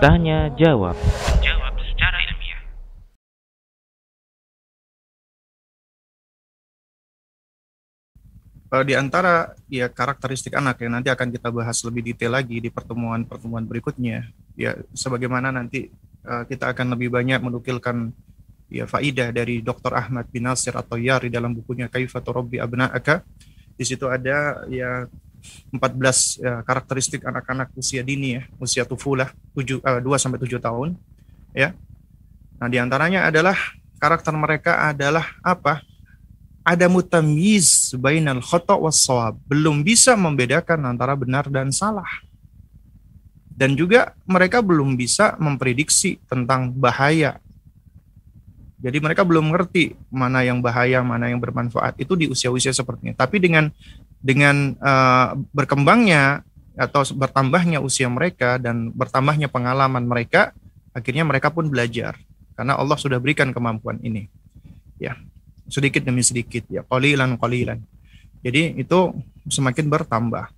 Tanya jawab. Jawab secara ilmiah. Eh, di antara ya karakteristik anak yang nanti akan kita bahas lebih detail lagi di pertemuan-pertemuan berikutnya. Ya, sebagaimana nanti eh, kita akan lebih banyak menukilkan ya faidah dari Dr. Ahmad bin Nasir atau Yari dalam bukunya Kaifa Rabbi Abna'aka di situ ada ya 14 ya, karakteristik anak-anak usia dini ya, usia tufulah 7 uh, 2 eh, sampai 7 tahun ya. Nah, di antaranya adalah karakter mereka adalah apa? Ada mutamiz, bainal khata' was Belum bisa membedakan antara benar dan salah. Dan juga mereka belum bisa memprediksi tentang bahaya jadi mereka belum ngerti mana yang bahaya, mana yang bermanfaat itu di usia-usia seperti ini. Tapi dengan dengan uh, berkembangnya atau bertambahnya usia mereka dan bertambahnya pengalaman mereka, akhirnya mereka pun belajar karena Allah sudah berikan kemampuan ini. Ya, sedikit demi sedikit ya, qalilan qalilan. Jadi itu semakin bertambah.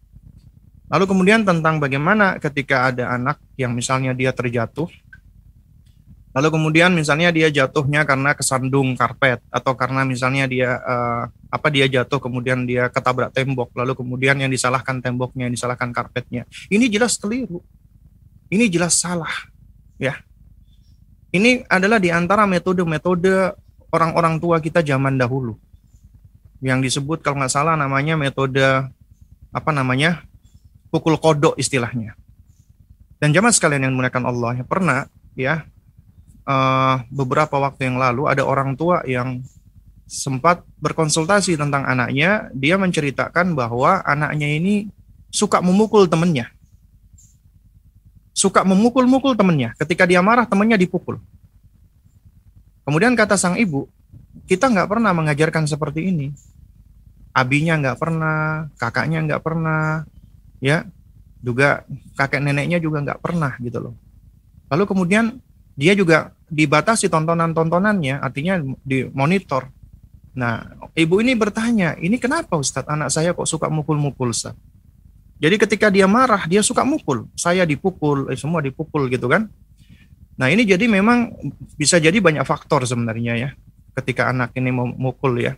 Lalu kemudian tentang bagaimana ketika ada anak yang misalnya dia terjatuh Lalu kemudian misalnya dia jatuhnya karena kesandung karpet atau karena misalnya dia uh, apa dia jatuh kemudian dia ketabrak tembok lalu kemudian yang disalahkan temboknya yang disalahkan karpetnya. Ini jelas keliru. Ini jelas salah, ya. Ini adalah di antara metode-metode orang-orang tua kita zaman dahulu. Yang disebut kalau nggak salah namanya metode apa namanya? pukul kodok istilahnya. Dan zaman sekalian yang menggunakan Allah, ya, pernah ya uh, beberapa waktu yang lalu ada orang tua yang sempat berkonsultasi tentang anaknya. Dia menceritakan bahwa anaknya ini suka memukul temennya, suka memukul-mukul temennya. Ketika dia marah, temennya dipukul. Kemudian kata sang ibu, kita nggak pernah mengajarkan seperti ini. Abinya nggak pernah, kakaknya nggak pernah, ya juga kakek neneknya juga nggak pernah gitu loh. Lalu kemudian dia juga dibatasi tontonan-tontonannya, artinya di monitor. Nah, ibu ini bertanya, ini kenapa Ustadz anak saya kok suka mukul-mukul Ustadz? Jadi ketika dia marah, dia suka mukul. Saya dipukul, eh, semua dipukul gitu kan. Nah ini jadi memang bisa jadi banyak faktor sebenarnya ya ketika anak ini memukul ya.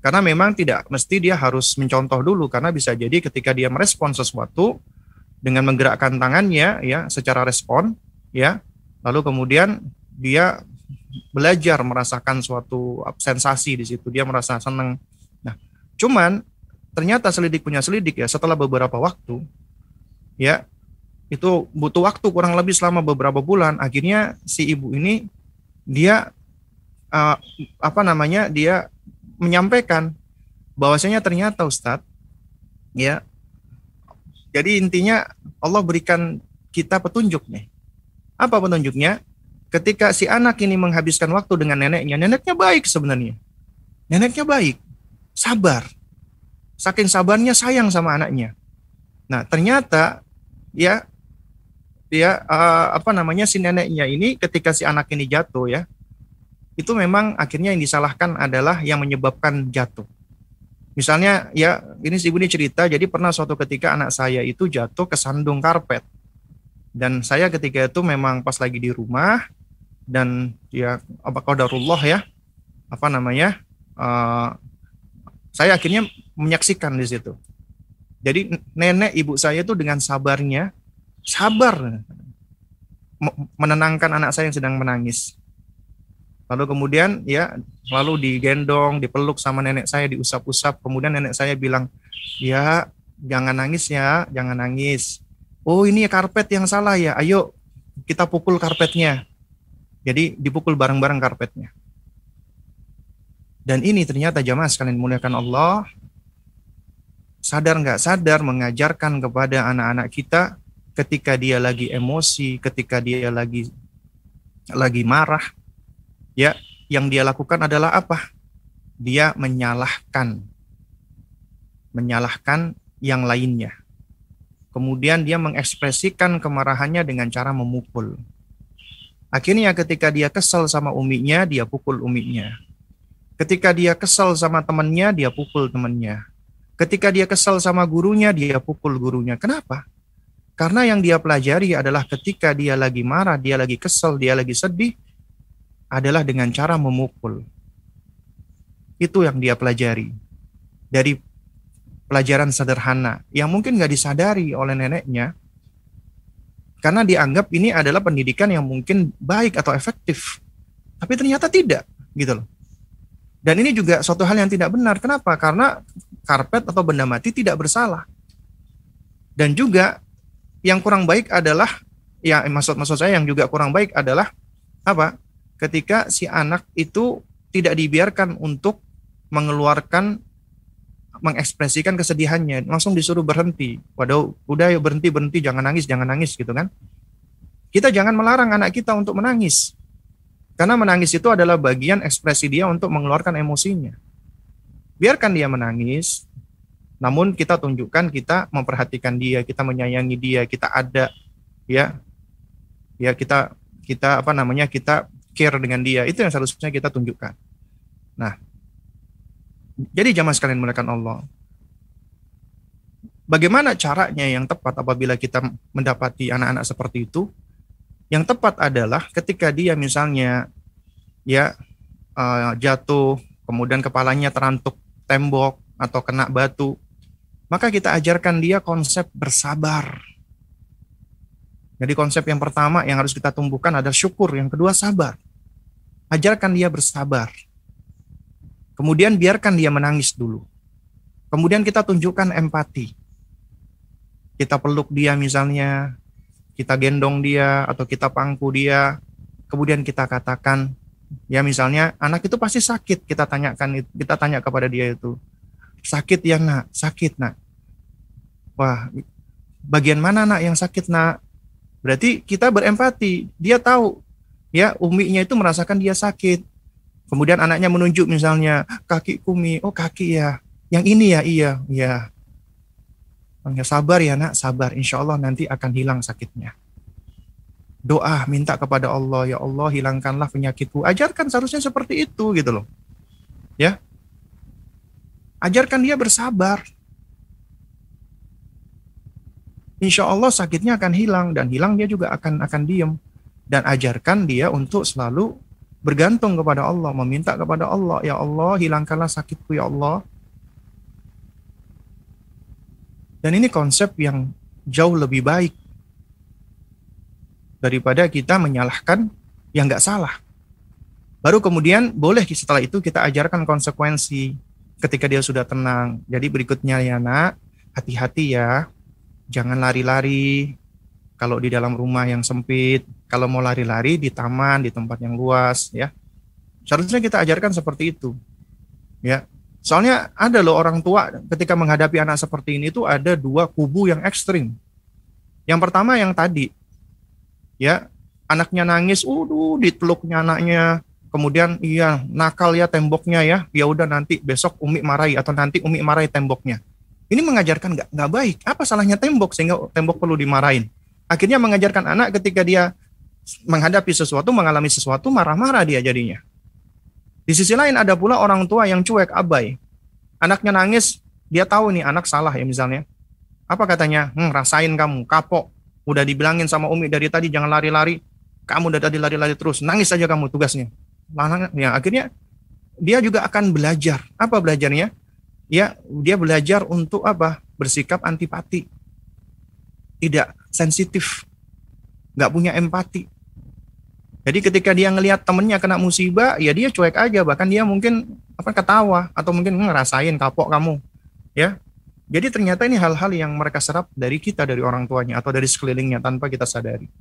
Karena memang tidak mesti dia harus mencontoh dulu karena bisa jadi ketika dia merespon sesuatu dengan menggerakkan tangannya ya secara respon ya lalu kemudian dia belajar merasakan suatu sensasi di situ dia merasa senang nah cuman ternyata selidik punya selidik ya setelah beberapa waktu ya itu butuh waktu kurang lebih selama beberapa bulan akhirnya si ibu ini dia uh, apa namanya dia menyampaikan bahwasanya ternyata Ustadz ya jadi intinya Allah berikan kita petunjuk nih apa penunjuknya? Ketika si anak ini menghabiskan waktu dengan neneknya, neneknya baik sebenarnya. Neneknya baik, sabar. Saking sabarnya sayang sama anaknya. Nah, ternyata ya ya eh, apa namanya si neneknya ini ketika si anak ini jatuh ya itu memang akhirnya yang disalahkan adalah yang menyebabkan jatuh. Misalnya ya ini si ibu ini cerita jadi pernah suatu ketika anak saya itu jatuh ke sandung karpet dan saya ketika itu memang pas lagi di rumah dan ya apa darullah ya apa namanya uh, saya akhirnya menyaksikan di situ. Jadi nenek ibu saya itu dengan sabarnya sabar menenangkan anak saya yang sedang menangis. Lalu kemudian ya lalu digendong, dipeluk sama nenek saya, diusap-usap. Kemudian nenek saya bilang, "Ya, jangan nangis ya, jangan nangis." oh ini ya karpet yang salah ya, ayo kita pukul karpetnya. Jadi dipukul bareng-bareng karpetnya. Dan ini ternyata jamaah sekalian dimuliakan Allah, sadar nggak sadar mengajarkan kepada anak-anak kita ketika dia lagi emosi, ketika dia lagi lagi marah, ya yang dia lakukan adalah apa? Dia menyalahkan, menyalahkan yang lainnya Kemudian dia mengekspresikan kemarahannya dengan cara memukul. Akhirnya ketika dia kesel sama umiknya, dia pukul umiknya. Ketika dia kesel sama temannya, dia pukul temannya. Ketika dia kesel sama gurunya, dia pukul gurunya. Kenapa? Karena yang dia pelajari adalah ketika dia lagi marah, dia lagi kesel, dia lagi sedih, adalah dengan cara memukul. Itu yang dia pelajari. Dari pelajaran sederhana yang mungkin nggak disadari oleh neneknya karena dianggap ini adalah pendidikan yang mungkin baik atau efektif tapi ternyata tidak gitu loh dan ini juga suatu hal yang tidak benar kenapa karena karpet atau benda mati tidak bersalah dan juga yang kurang baik adalah ya maksud maksud saya yang juga kurang baik adalah apa ketika si anak itu tidak dibiarkan untuk mengeluarkan mengekspresikan kesedihannya langsung disuruh berhenti waduh udah yuk berhenti berhenti jangan nangis jangan nangis gitu kan kita jangan melarang anak kita untuk menangis karena menangis itu adalah bagian ekspresi dia untuk mengeluarkan emosinya biarkan dia menangis namun kita tunjukkan kita memperhatikan dia kita menyayangi dia kita ada ya ya kita kita apa namanya kita care dengan dia itu yang seharusnya kita tunjukkan nah jadi jamaah sekalian menekan Allah. Bagaimana caranya yang tepat apabila kita mendapati anak-anak seperti itu? Yang tepat adalah ketika dia misalnya ya uh, jatuh, kemudian kepalanya terantuk tembok atau kena batu, maka kita ajarkan dia konsep bersabar. Jadi konsep yang pertama yang harus kita tumbuhkan adalah syukur, yang kedua sabar. Ajarkan dia bersabar. Kemudian biarkan dia menangis dulu. Kemudian kita tunjukkan empati. Kita peluk dia misalnya, kita gendong dia atau kita pangku dia. Kemudian kita katakan, ya misalnya anak itu pasti sakit, kita tanyakan kita tanya kepada dia itu. Sakit ya Nak, sakit Nak. Wah, bagian mana Nak yang sakit Nak? Berarti kita berempati, dia tahu ya uminya itu merasakan dia sakit Kemudian anaknya menunjuk misalnya kaki kumi, oh kaki ya, yang ini ya, iya, iya. Ya sabar ya nak, sabar. Insya Allah nanti akan hilang sakitnya. Doa minta kepada Allah, ya Allah hilangkanlah penyakitku. Ajarkan seharusnya seperti itu gitu loh. Ya. Ajarkan dia bersabar. Insya Allah sakitnya akan hilang dan hilang dia juga akan akan diem dan ajarkan dia untuk selalu bergantung kepada Allah, meminta kepada Allah, ya Allah hilangkanlah sakitku ya Allah. Dan ini konsep yang jauh lebih baik daripada kita menyalahkan yang nggak salah. Baru kemudian boleh setelah itu kita ajarkan konsekuensi ketika dia sudah tenang. Jadi berikutnya ya nak, hati-hati ya, jangan lari-lari kalau di dalam rumah yang sempit, kalau mau lari-lari di taman, di tempat yang luas, ya. Seharusnya kita ajarkan seperti itu. Ya. Soalnya ada loh orang tua ketika menghadapi anak seperti ini itu ada dua kubu yang ekstrim. Yang pertama yang tadi, ya anaknya nangis, di diteluknya anaknya, kemudian iya nakal ya temboknya ya, ya udah nanti besok umi marahi atau nanti umi marahi temboknya. Ini mengajarkan nggak nggak baik. Apa salahnya tembok sehingga tembok perlu dimarahin? Akhirnya mengajarkan anak ketika dia menghadapi sesuatu, mengalami sesuatu, marah-marah dia jadinya. Di sisi lain ada pula orang tua yang cuek, abai. Anaknya nangis, dia tahu nih anak salah ya misalnya. Apa katanya? Hmm, rasain kamu, kapok. Udah dibilangin sama Umi dari tadi jangan lari-lari. Kamu udah tadi lari-lari terus, nangis aja kamu tugasnya. Ya, akhirnya dia juga akan belajar. Apa belajarnya? Ya, dia belajar untuk apa? Bersikap antipati. Tidak sensitif. Nggak punya empati jadi ketika dia ngelihat temennya kena musibah, ya dia cuek aja. Bahkan dia mungkin apa ketawa atau mungkin hmm, ngerasain kapok kamu, ya. Jadi ternyata ini hal-hal yang mereka serap dari kita, dari orang tuanya atau dari sekelilingnya tanpa kita sadari.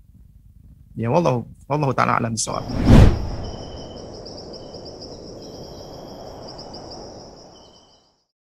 Ya, wallahu, wallahu taala alam soal.